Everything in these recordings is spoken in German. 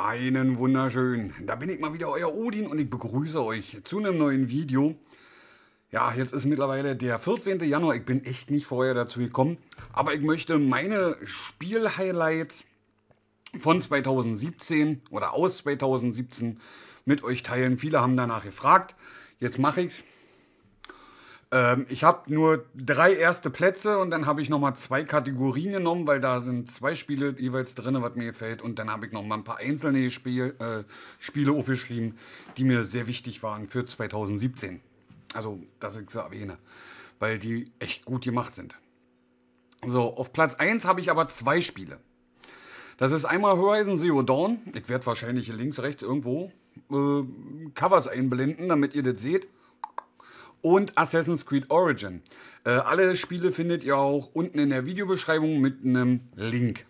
Einen wunderschönen. Da bin ich mal wieder euer Odin und ich begrüße euch zu einem neuen Video. Ja, jetzt ist mittlerweile der 14. Januar. Ich bin echt nicht vorher dazu gekommen. Aber ich möchte meine Spielhighlights von 2017 oder aus 2017 mit euch teilen. Viele haben danach gefragt. Jetzt mache ich's. Ähm, ich habe nur drei erste Plätze und dann habe ich nochmal zwei Kategorien genommen, weil da sind zwei Spiele jeweils drin, was mir gefällt. Und dann habe ich nochmal ein paar einzelne Spiel, äh, Spiele aufgeschrieben, die mir sehr wichtig waren für 2017. Also, dass ich sie erwähne, weil die echt gut gemacht sind. So, auf Platz 1 habe ich aber zwei Spiele. Das ist einmal Horizon Zero Dawn. Ich werde wahrscheinlich links, rechts irgendwo äh, Covers einblenden, damit ihr das seht und Assassin's Creed Origin. Äh, alle Spiele findet ihr auch unten in der Videobeschreibung mit einem Link.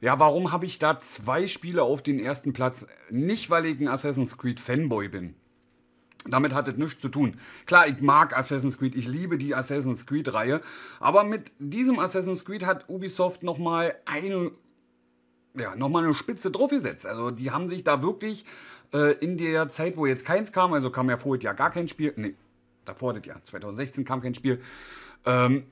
Ja, warum habe ich da zwei Spiele auf den ersten Platz? Nicht, weil ich ein Assassin's Creed Fanboy bin. Damit hat es nichts zu tun. Klar, ich mag Assassin's Creed, ich liebe die Assassin's Creed-Reihe, aber mit diesem Assassin's Creed hat Ubisoft nochmal eine ja, nochmal eine Spitze draufgesetzt. Also die haben sich da wirklich äh, in der Zeit, wo jetzt keins kam, also kam ja vorher ja gar kein Spiel, nee, davor das Jahr, 2016 kam kein Spiel, ähm,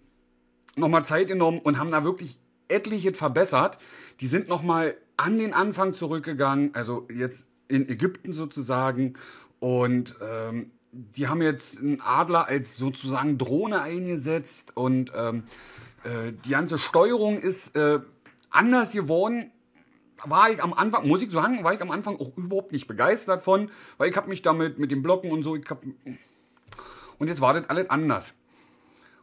nochmal Zeit genommen und haben da wirklich etliche verbessert. Die sind nochmal an den Anfang zurückgegangen, also jetzt in Ägypten sozusagen und ähm, die haben jetzt einen Adler als sozusagen Drohne eingesetzt und ähm, äh, die ganze Steuerung ist äh, anders geworden war ich am Anfang, muss ich sagen, war ich am Anfang auch überhaupt nicht begeistert von, weil ich habe mich damit, mit dem Blocken und so, ich hab, und jetzt war das alles anders.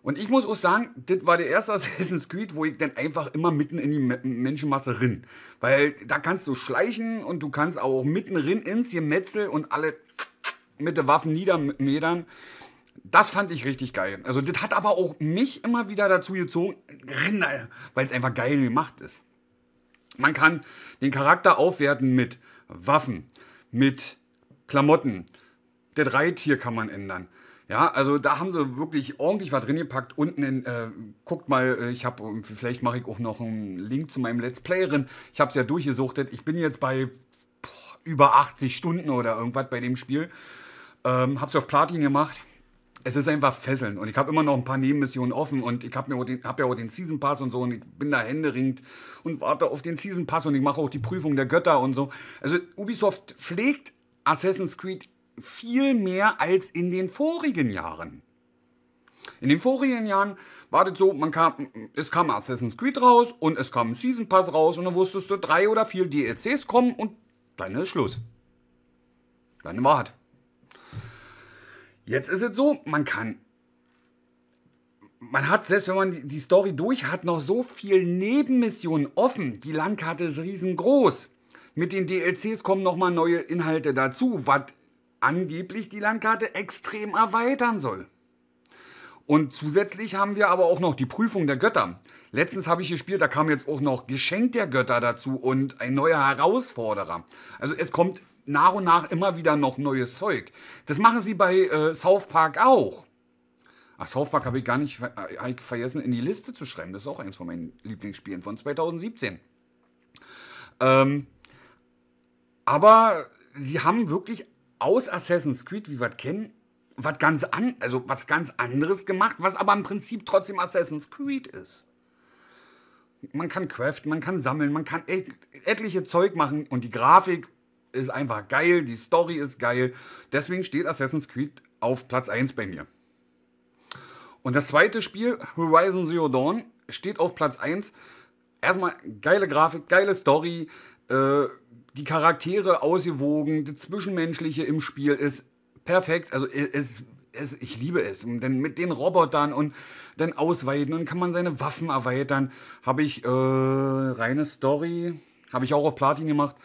Und ich muss auch sagen, das war der erste Assassin's Creed, wo ich dann einfach immer mitten in die Menschenmasse rin. Weil da kannst du schleichen und du kannst auch mitten rin ins Gemetzel und alle mit den Waffen niedermedern. Das fand ich richtig geil. Also das hat aber auch mich immer wieder dazu gezogen, weil es einfach geil gemacht ist. Man kann den Charakter aufwerten mit Waffen, mit Klamotten. Der Dreitier kann man ändern. Ja, also da haben sie wirklich ordentlich was drin gepackt. Unten in, äh, guckt mal, äh, ich habe, vielleicht mache ich auch noch einen Link zu meinem Let's Play drin. Ich habe es ja durchgesuchtet. Ich bin jetzt bei boah, über 80 Stunden oder irgendwas bei dem Spiel. Ähm, habe es auf Platin gemacht es ist einfach fesseln. Und ich habe immer noch ein paar Nebenmissionen offen und ich habe hab ja auch den Season Pass und so und ich bin da händeringend und warte auf den Season Pass und ich mache auch die Prüfung der Götter und so. Also Ubisoft pflegt Assassin's Creed viel mehr als in den vorigen Jahren. In den vorigen Jahren wartet so, man kam, es kam Assassin's Creed raus und es kam ein Season Pass raus und dann wusstest du, drei oder vier DLCs kommen und dann ist Schluss. Dann wartet. Halt. Jetzt ist es so, man kann. Man hat, selbst wenn man die Story durch hat, noch so viel Nebenmissionen offen. Die Landkarte ist riesengroß. Mit den DLCs kommen nochmal neue Inhalte dazu, was angeblich die Landkarte extrem erweitern soll. Und zusätzlich haben wir aber auch noch die Prüfung der Götter. Letztens habe ich gespielt, da kam jetzt auch noch Geschenk der Götter dazu und ein neuer Herausforderer. Also es kommt nach und nach immer wieder noch neues Zeug. Das machen sie bei äh, South Park auch. Ach, South Park habe ich gar nicht äh, ich vergessen, in die Liste zu schreiben. Das ist auch eins von meinen Lieblingsspielen von 2017. Ähm, aber sie haben wirklich aus Assassin's Creed, wie wir es kennen, was ganz, an, also was ganz anderes gemacht, was aber im Prinzip trotzdem Assassin's Creed ist. Man kann craften, man kann sammeln, man kann et etliche Zeug machen und die Grafik ist einfach geil, die Story ist geil. Deswegen steht Assassin's Creed auf Platz 1 bei mir. Und das zweite Spiel, Horizon Zero Dawn, steht auf Platz 1. Erstmal geile Grafik, geile Story, äh, die Charaktere ausgewogen, das Zwischenmenschliche im Spiel ist perfekt. Also es, es, ich liebe es. Und dann mit den Robotern und dann ausweiten und kann man seine Waffen erweitern. Habe ich äh, reine Story, habe ich auch auf Platin gemacht.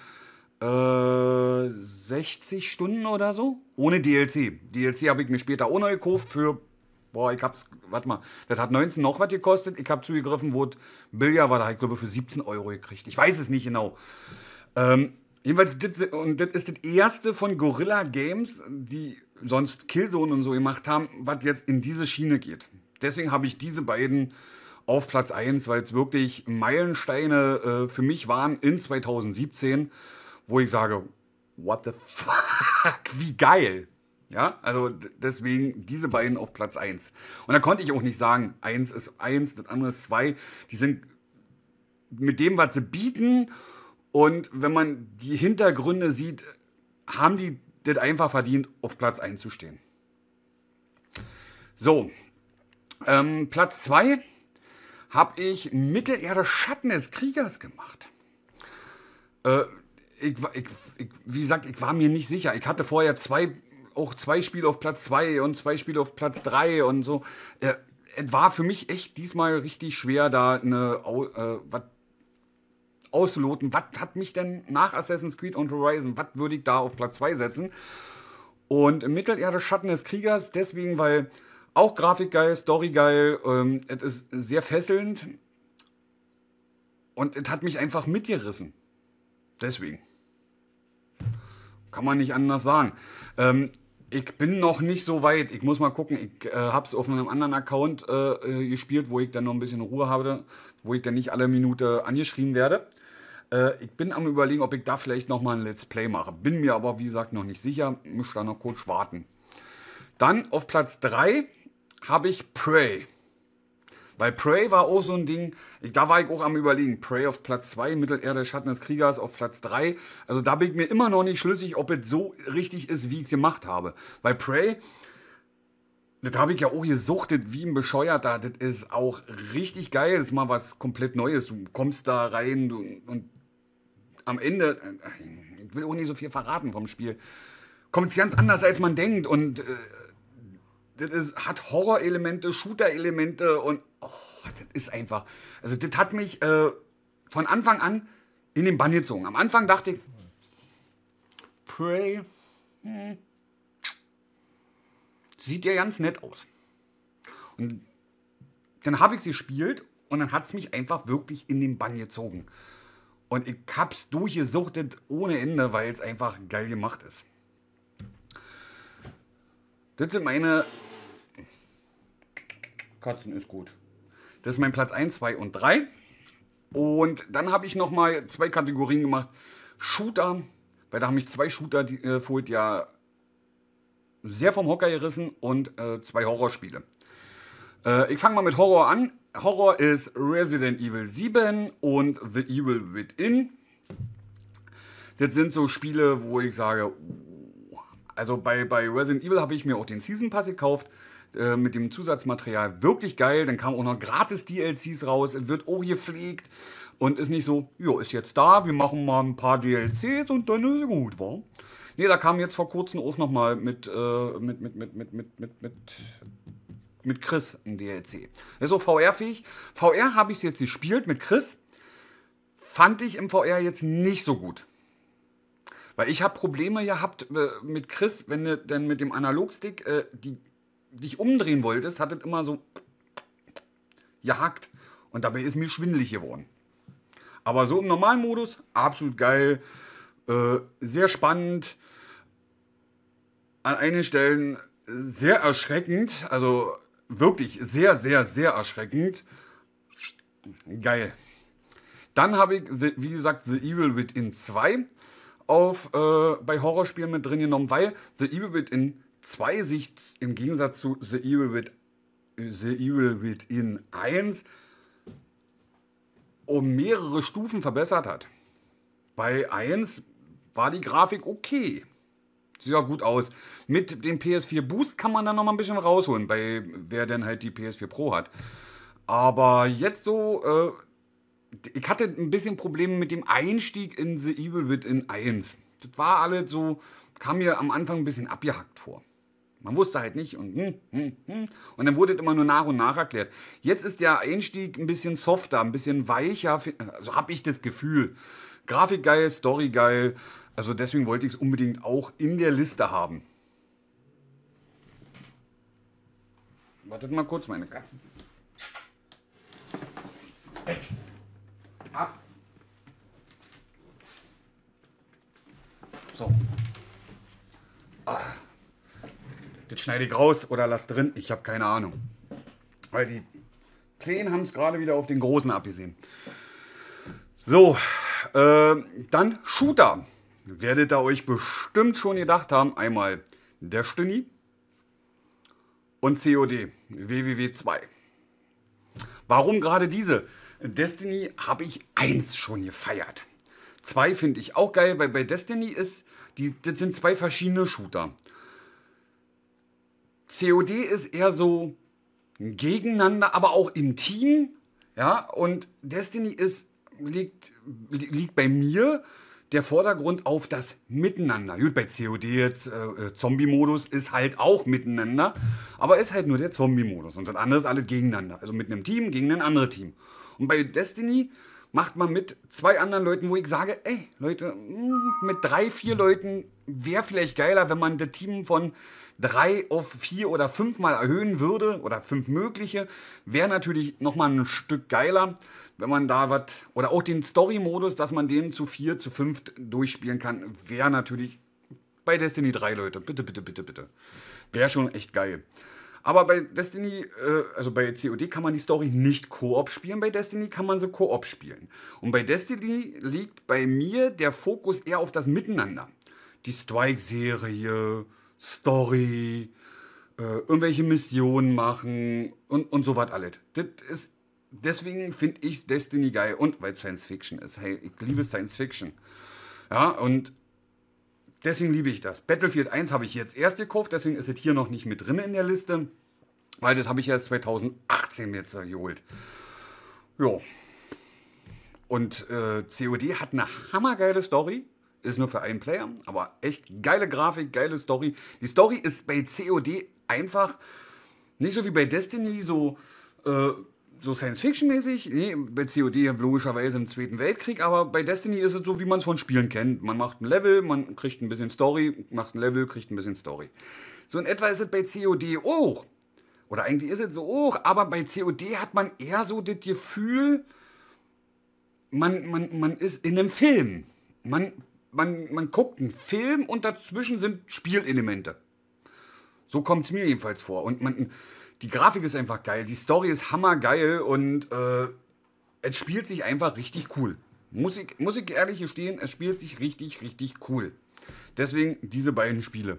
60 äh, Stunden oder so? Ohne DLC. DLC habe ich mir später ohne gekauft für. Boah, ich hab's. Warte mal. Das hat 19 noch was gekostet. Ich habe zugegriffen, wo Billiard war, da ich glaube für 17 Euro gekriegt. Ich weiß es nicht genau. Ähm, jedenfalls, das, und das ist das erste von Gorilla Games, die sonst Killzone und so gemacht haben, was jetzt in diese Schiene geht. Deswegen habe ich diese beiden auf Platz 1, weil es wirklich Meilensteine äh, für mich waren in 2017 wo ich sage, what the fuck, wie geil. Ja, also deswegen diese beiden auf Platz 1. Und da konnte ich auch nicht sagen, eins ist eins, das andere ist zwei. Die sind mit dem, was sie bieten und wenn man die Hintergründe sieht, haben die das einfach verdient, auf Platz 1 zu stehen. So, ähm, Platz 2 habe ich Mittelerde Schatten des Kriegers gemacht. Äh, ich, ich, ich, wie gesagt, ich war mir nicht sicher. Ich hatte vorher zwei, auch zwei Spiele auf Platz zwei und zwei Spiele auf Platz drei und so. Äh, es war für mich echt diesmal richtig schwer, da eine äh, was auszuloten. Was hat mich denn nach Assassin's Creed und Horizon, was würde ich da auf Platz zwei setzen? Und im Mittelerde Schatten des Kriegers, deswegen, weil auch Grafik geil, Story geil, ähm, es ist sehr fesselnd und es hat mich einfach mitgerissen. Deswegen. Kann man nicht anders sagen. Ähm, ich bin noch nicht so weit. Ich muss mal gucken. Ich äh, habe es auf einem anderen Account äh, äh, gespielt, wo ich dann noch ein bisschen Ruhe habe, wo ich dann nicht alle Minute angeschrieben werde. Äh, ich bin am überlegen, ob ich da vielleicht nochmal ein Let's Play mache. Bin mir aber, wie gesagt, noch nicht sicher. Muss da noch kurz warten. Dann auf Platz 3 habe ich Prey. Weil Prey war auch so ein Ding, ich, da war ich auch am überlegen, Prey auf Platz 2, Mittelerde Schatten des Kriegers auf Platz 3. Also da bin ich mir immer noch nicht schlüssig, ob es so richtig ist, wie ich es gemacht habe. Weil Prey, das habe ich ja auch gesuchtet wie ein Bescheuerter. Das ist auch richtig geil. Das ist mal was komplett Neues. Du kommst da rein du, und am Ende, äh, äh, ich will auch nicht so viel verraten vom Spiel, kommt es ganz anders, als man denkt. Und äh, das ist, hat Horrorelemente, Shooter-Elemente und oh, das ist einfach. Also, das hat mich äh, von Anfang an in den Bann gezogen. Am Anfang dachte ich, Prey hm, sieht ja ganz nett aus. Und dann habe ich sie gespielt und dann hat es mich einfach wirklich in den Bann gezogen. Und ich hab's durchgesuchtet ohne Ende, weil es einfach geil gemacht ist. Das sind meine Katzen ist gut. Das ist mein Platz 1, 2 und 3. Und dann habe ich nochmal zwei Kategorien gemacht. Shooter, weil da haben mich zwei Shooter die, äh, ja sehr vom Hocker gerissen und äh, zwei Horrorspiele. Äh, ich fange mal mit Horror an. Horror ist Resident Evil 7 und The Evil Within. Das sind so Spiele, wo ich sage, also bei, bei Resident Evil habe ich mir auch den Season Pass gekauft äh, mit dem Zusatzmaterial. Wirklich geil. Dann kamen auch noch gratis DLCs raus. Wird auch gepflegt. Und ist nicht so, ja, ist jetzt da, wir machen mal ein paar DLCs und dann ist es gut, wa? Nee, da kam jetzt vor kurzem auch nochmal mit, äh, mit, mit, mit, mit, mit, mit, mit, mit Chris ein DLC. ist so VR-fähig. VR, VR habe ich jetzt gespielt mit Chris. Fand ich im VR jetzt nicht so gut. Weil ich habe Probleme gehabt äh, mit Chris, wenn du denn mit dem Analogstick äh, die, dich umdrehen wolltest, hat es immer so gehackt. Und dabei ist mir schwindelig geworden. Aber so im normalen Modus, absolut geil. Äh, sehr spannend. An einigen Stellen sehr erschreckend. Also wirklich sehr, sehr, sehr erschreckend. Geil. Dann habe ich, wie gesagt, The Evil Within 2 auf, äh, bei Horrorspielen mit drin genommen, weil The Evil Within 2 sich im Gegensatz zu The Evil, With, The Evil Within 1 um mehrere Stufen verbessert hat. Bei 1 war die Grafik okay. Sieht auch gut aus. Mit dem PS4 Boost kann man dann noch mal ein bisschen rausholen, bei wer denn halt die PS4 Pro hat. Aber jetzt so äh, ich hatte ein bisschen Probleme mit dem Einstieg in The Evil Within 1. Das war alles so, kam mir am Anfang ein bisschen abgehackt vor. Man wusste halt nicht und hm, hm, hm. Und dann wurde es immer nur nach und nach erklärt. Jetzt ist der Einstieg ein bisschen softer, ein bisschen weicher, also habe ich das Gefühl. Grafik geil, Story geil. Also deswegen wollte ich es unbedingt auch in der Liste haben. Wartet mal kurz, meine Katzen. Hey ab. So. Ach. Das schneide ich raus oder lass drin. Ich habe keine Ahnung. Weil die Kleinen haben es gerade wieder auf den Großen abgesehen. So, äh, dann Shooter. Werdet ihr euch bestimmt schon gedacht haben. Einmal Destiny und COD WWW 2. Warum gerade diese? Destiny habe ich eins schon gefeiert. Zwei finde ich auch geil, weil bei Destiny ist, die, das sind zwei verschiedene Shooter. COD ist eher so gegeneinander, aber auch im Team. Ja, und Destiny ist, liegt, liegt bei mir der Vordergrund auf das Miteinander. Gut, bei COD jetzt äh, äh, Zombie-Modus ist halt auch miteinander, aber ist halt nur der Zombie-Modus. Und das andere ist alles gegeneinander. Also mit einem Team gegen ein anderes Team. Und bei Destiny macht man mit zwei anderen Leuten, wo ich sage, ey, Leute, hm, mit drei, vier Leuten wäre vielleicht geiler, wenn man das Team von drei auf vier oder fünf mal erhöhen würde oder fünf mögliche, wäre natürlich nochmal ein Stück geiler, wenn man da was, oder auch den Story-Modus, dass man den zu vier, zu fünf durchspielen kann, wäre natürlich bei Destiny drei Leute. Bitte, bitte, bitte, bitte. Wäre schon echt geil. Aber bei Destiny, äh, also bei COD kann man die Story nicht Koop spielen, bei Destiny kann man sie Koop spielen. Und bei Destiny liegt bei mir der Fokus eher auf das Miteinander. Die Strike-Serie, Story, äh, irgendwelche Missionen machen und, und so was alles. Das ist, deswegen finde ich Destiny geil und weil Science Fiction ist. Hey, ich liebe Science Fiction. Ja, und deswegen liebe ich das. Battlefield 1 habe ich jetzt erst gekauft, deswegen ist es hier noch nicht mit drin in der Liste, weil das habe ich erst 2018 jetzt geholt. Jo. Und äh, COD hat eine hammergeile Story. Ist nur für einen Player, aber echt geile Grafik, geile Story. Die Story ist bei COD einfach nicht so wie bei Destiny so äh, so Science-Fiction-mäßig. Nee, bei COD logischerweise im Zweiten Weltkrieg, aber bei Destiny ist es so, wie man es von Spielen kennt. Man macht ein Level, man kriegt ein bisschen Story, macht ein Level, kriegt ein bisschen Story. So in etwa ist es bei COD auch. Oder eigentlich ist es so auch, aber bei COD hat man eher so das Gefühl, man, man, man ist in einem Film. Man, man, man guckt einen Film und dazwischen sind Spielelemente. So kommt es mir jedenfalls vor. Und man die Grafik ist einfach geil, die Story ist hammergeil und äh, es spielt sich einfach richtig cool. Muss ich, muss ich ehrlich gestehen, es spielt sich richtig, richtig cool. Deswegen diese beiden Spiele.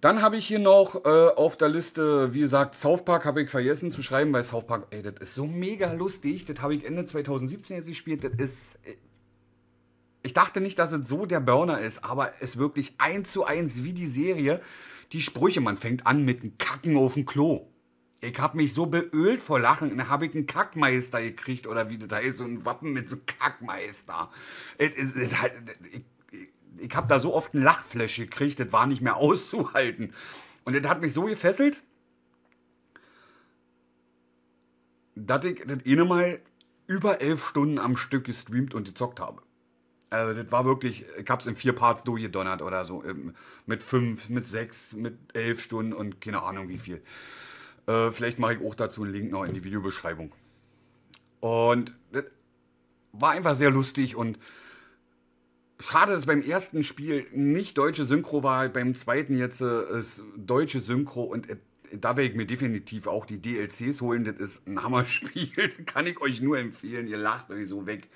Dann habe ich hier noch äh, auf der Liste, wie gesagt, South Park habe ich vergessen zu schreiben, weil South Park, ey, das ist so mega lustig. Das habe ich Ende 2017 jetzt gespielt. Das ist. Ich dachte nicht, dass es so der Burner ist, aber es ist wirklich eins zu eins wie die Serie. Die Sprüche, man fängt an mit dem Kacken auf dem Klo. Ich hab mich so beölt vor Lachen, da hab ich einen Kackmeister gekriegt oder wie das da ist, so ein Wappen mit so Kackmeister. It halt, ich, ich hab da so oft ein Lachflash gekriegt, das war nicht mehr auszuhalten. Und das hat mich so gefesselt, dass ich das eh mal über elf Stunden am Stück gestreamt und gezockt habe. Also das war wirklich, ich habe es in vier Parts durchgedonnert oder so. Ähm, mit fünf, mit sechs, mit elf Stunden und keine Ahnung wie viel. Äh, vielleicht mache ich auch dazu einen Link noch in die Videobeschreibung. Und das war einfach sehr lustig und schade, dass beim ersten Spiel nicht deutsche Synchro war, beim zweiten jetzt äh, ist deutsche Synchro und äh, da werde ich mir definitiv auch die DLCs holen. Das ist ein Hammerspiel, kann ich euch nur empfehlen. Ihr lacht euch so weg.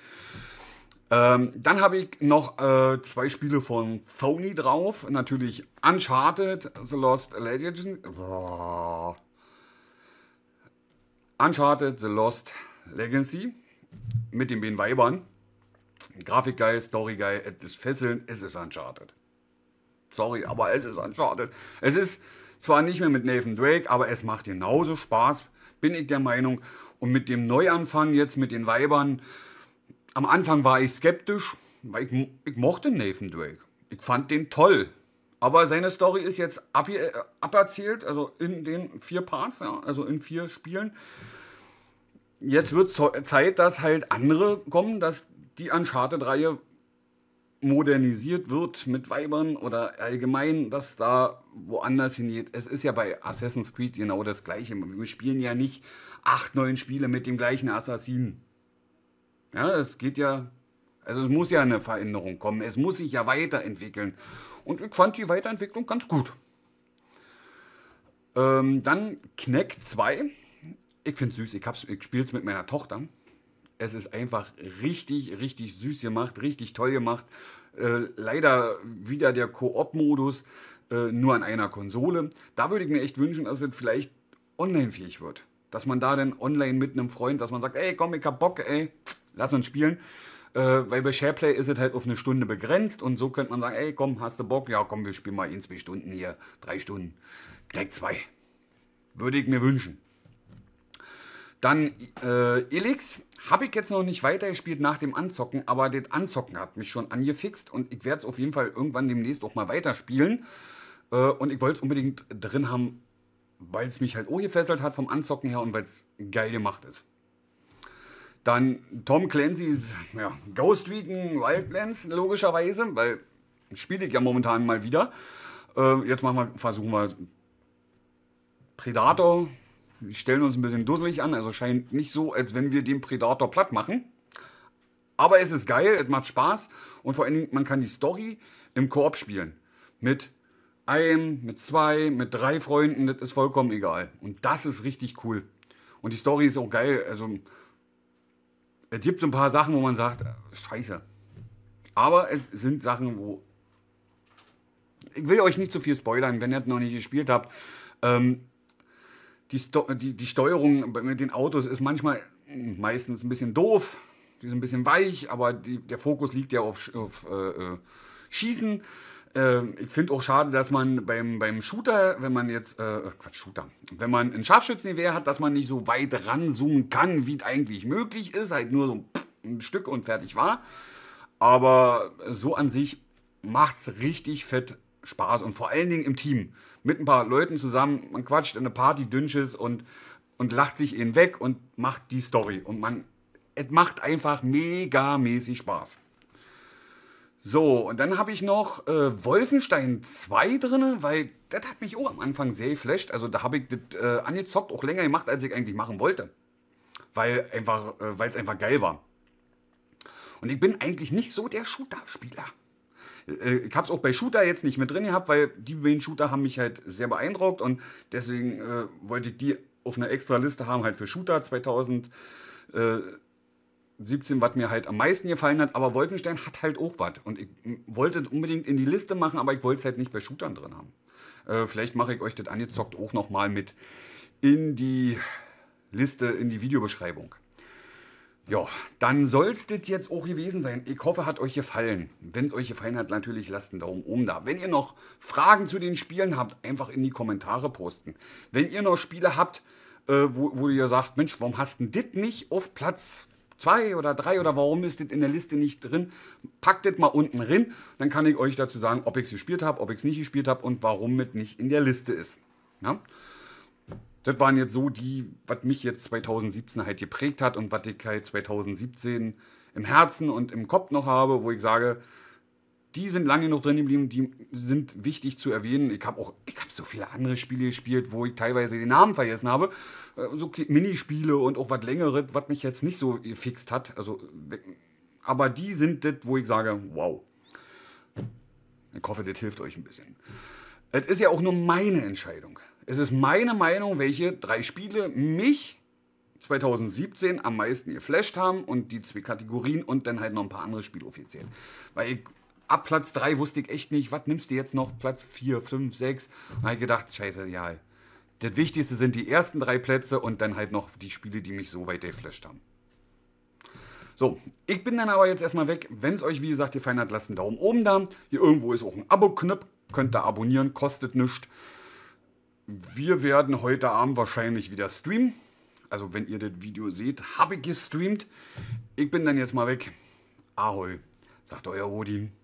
Ähm, dann habe ich noch äh, zwei Spiele von Sony drauf. Natürlich Uncharted, The Lost Legend. Uncharted, The Lost Legacy. Mit den beiden Weibern. Grafik geil, Story geil, es ist fesseln, es ist Uncharted. Sorry, aber es ist Uncharted. Es ist zwar nicht mehr mit Nathan Drake, aber es macht genauso Spaß, bin ich der Meinung. Und mit dem Neuanfang jetzt mit den Weibern, am Anfang war ich skeptisch, weil ich, ich mochte Nathan Drake. Ich fand den toll. Aber seine Story ist jetzt ab, äh, aberzählt, also in den vier Parts, ja, also in vier Spielen. Jetzt wird Zeit, dass halt andere kommen, dass die Uncharted-Reihe modernisiert wird mit Weibern oder allgemein, dass da woanders hingeht. Es ist ja bei Assassin's Creed genau das Gleiche. Wir spielen ja nicht acht, neun Spiele mit dem gleichen Assassinen. Ja, es geht ja, also es muss ja eine Veränderung kommen. Es muss sich ja weiterentwickeln. Und ich fand die Weiterentwicklung ganz gut. Ähm, dann Kneck 2. Ich finde es süß. Ich, ich spiele es mit meiner Tochter. Es ist einfach richtig, richtig süß gemacht, richtig toll gemacht. Äh, leider wieder der Koop-Modus äh, nur an einer Konsole. Da würde ich mir echt wünschen, dass es vielleicht online-fähig wird. Dass man da dann online mit einem Freund, dass man sagt, ey, komm, ich hab Bock, ey, lass uns spielen. Äh, weil bei SharePlay ist es halt auf eine Stunde begrenzt und so könnte man sagen, ey, komm, hast du Bock? Ja, komm, wir spielen mal in zwei Stunden hier, drei Stunden, gleich zwei. Würde ich mir wünschen. Dann äh, Elix habe ich jetzt noch nicht weitergespielt nach dem Anzocken, aber das Anzocken hat mich schon angefixt und ich werde es auf jeden Fall irgendwann demnächst auch mal weiterspielen. Äh, und ich wollte es unbedingt drin haben, weil es mich halt auch gefesselt hat vom Anzocken her und weil es geil gemacht ist. Dann Tom Clancy's ja, Ghost Recon Wildlands, logischerweise, weil spiele ich ja momentan mal wieder. Äh, jetzt machen wir, versuchen wir Predator. Die stellen uns ein bisschen dusselig an, also scheint nicht so, als wenn wir den Predator platt machen. Aber es ist geil, es macht Spaß und vor allen Dingen, man kann die Story im Koop spielen. Mit einem, mit zwei, mit drei Freunden, das ist vollkommen egal. Und das ist richtig cool. Und die Story ist auch geil, also es gibt so ein paar Sachen, wo man sagt, äh, scheiße. Aber es sind Sachen, wo. Ich will euch nicht zu viel spoilern, wenn ihr noch nicht gespielt habt. Ähm, die, die, die Steuerung mit den Autos ist manchmal meistens ein bisschen doof. Die sind ein bisschen weich, aber die, der Fokus liegt ja auf, auf äh, äh Schießen. Äh, ich finde auch schade, dass man beim, beim Shooter, wenn man jetzt, äh, äh, Quatsch, Shooter, wenn man ein Scharfschützengewehr hat, dass man nicht so weit ranzoomen kann, wie es eigentlich möglich ist, halt nur so ein Stück und fertig war. Aber so an sich macht es richtig fett Spaß und vor allen Dingen im Team. Mit ein paar Leuten zusammen, man quatscht in eine Party, dünnsches und, und lacht sich ihnen weg und macht die Story. Und man, es macht einfach mega mäßig Spaß. So, und dann habe ich noch äh, Wolfenstein 2 drin, weil das hat mich auch am Anfang sehr geflasht. Also da habe ich das äh, angezockt, auch länger gemacht, als ich eigentlich machen wollte. Weil einfach, äh, weil es einfach geil war. Und ich bin eigentlich nicht so der Shooter-Spieler. Äh, ich habe es auch bei Shooter jetzt nicht mit drin gehabt, weil die beiden Shooter haben mich halt sehr beeindruckt und deswegen äh, wollte ich die auf einer extra Liste haben, halt für Shooter 2000. Äh, 17, was mir halt am meisten gefallen hat, aber Wolfenstein hat halt auch was. Und ich wollte es unbedingt in die Liste machen, aber ich wollte es halt nicht bei Shootern drin haben. Äh, vielleicht mache ich euch das angezockt auch nochmal mit in die Liste, in die Videobeschreibung. Ja, dann soll es das jetzt auch gewesen sein. Ich hoffe, hat euch gefallen. Wenn es euch gefallen hat, natürlich lasst einen Daumen oben da. Wenn ihr noch Fragen zu den Spielen habt, einfach in die Kommentare posten. Wenn ihr noch Spiele habt, äh, wo, wo ihr sagt, Mensch, warum hast du das nicht auf Platz zwei oder drei oder warum ist das in der Liste nicht drin, packt das mal unten rein. Dann kann ich euch dazu sagen, ob ich es gespielt habe, ob ich es nicht gespielt habe und warum mit nicht in der Liste ist. Ja? Das waren jetzt so die, was mich jetzt 2017 halt geprägt hat und was ich halt 2017 im Herzen und im Kopf noch habe, wo ich sage, die sind lange noch drin geblieben, die sind wichtig zu erwähnen. Ich habe auch, ich habe so viele andere Spiele gespielt, wo ich teilweise den Namen vergessen habe. Äh, so Minispiele und auch was längeres, was mich jetzt nicht so gefixt hat. Also, aber die sind das, wo ich sage, wow. Ich hoffe, das hilft euch ein bisschen. Es ist ja auch nur meine Entscheidung. Es ist meine Meinung, welche drei Spiele mich 2017 am meisten geflasht haben und die zwei Kategorien und dann halt noch ein paar andere Spiele offiziell. Weil ich ab Platz 3 wusste ich echt nicht, was nimmst du jetzt noch? Platz 4, 5, 6. Und habe ich gedacht, scheiße, ja. Das Wichtigste sind die ersten drei Plätze und dann halt noch die Spiele, die mich so weit geflasht haben. So, ich bin dann aber jetzt erstmal weg. Wenn es euch, wie gesagt, gefallen hat, lasst einen Daumen oben da. Hier irgendwo ist auch ein Abo-Knopf. Könnt ihr abonnieren, kostet nichts. Wir werden heute Abend wahrscheinlich wieder streamen. Also, wenn ihr das Video seht, habe ich gestreamt. Ich bin dann jetzt mal weg. Ahoi, sagt euer Odin.